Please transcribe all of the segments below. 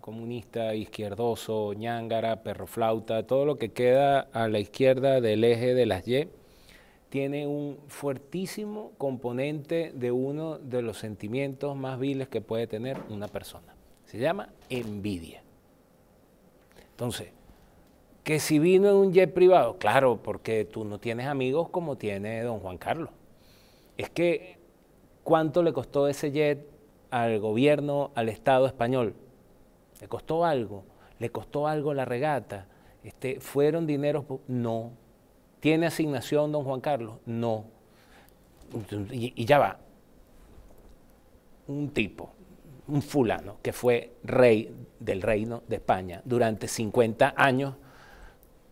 comunista, izquierdoso, ñángara, perroflauta, todo lo que queda a la izquierda del eje de las Y, tiene un fuertísimo componente de uno de los sentimientos más viles que puede tener una persona. Se llama envidia. Entonces, que si vino en un jet privado, claro, porque tú no tienes amigos como tiene don Juan Carlos. Es que, ¿cuánto le costó ese jet al gobierno, al Estado español? le costó algo, le costó algo la regata, este, fueron dineros, no. ¿Tiene asignación don Juan Carlos? No. Y, ya va. Un tipo, un fulano que fue rey del reino de España durante 50 años,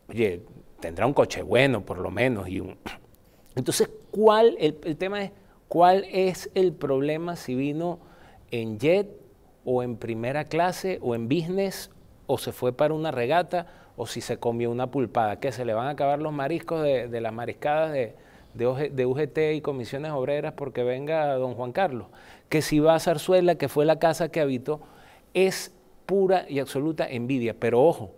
oye, tendrá un coche bueno por lo menos. Y Entonces, ¿cuál, el tema es, ¿cuál es el problema si vino en jet o en primera clase o en business o se fue para una regata o si se comió una pulpada, que se le van a acabar los mariscos de, las mariscadas de, de, UGT y comisiones obreras porque venga don Juan Carlos, que si va a Zarzuela, que fue la casa que habitó, es pura y absoluta envidia. Pero ojo,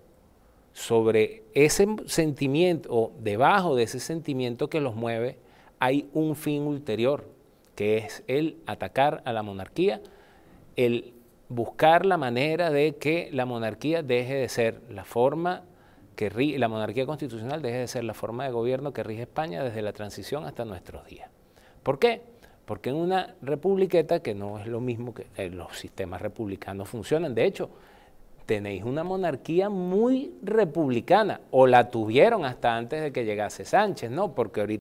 sobre ese sentimiento, o debajo de ese sentimiento que los mueve, hay un fin ulterior, que es el atacar a la monarquía, el buscar la manera de que la monarquía deje de ser la forma que rige, la monarquía constitucional deje de ser la forma de gobierno que rige España desde la transición hasta nuestros días. ¿Por qué? Porque en una republiqueta, que no es lo mismo que eh, los sistemas republicanos funcionan, de hecho, tenéis una monarquía muy republicana, o la tuvieron hasta antes de que llegase Sánchez, ¿no? Porque ahorita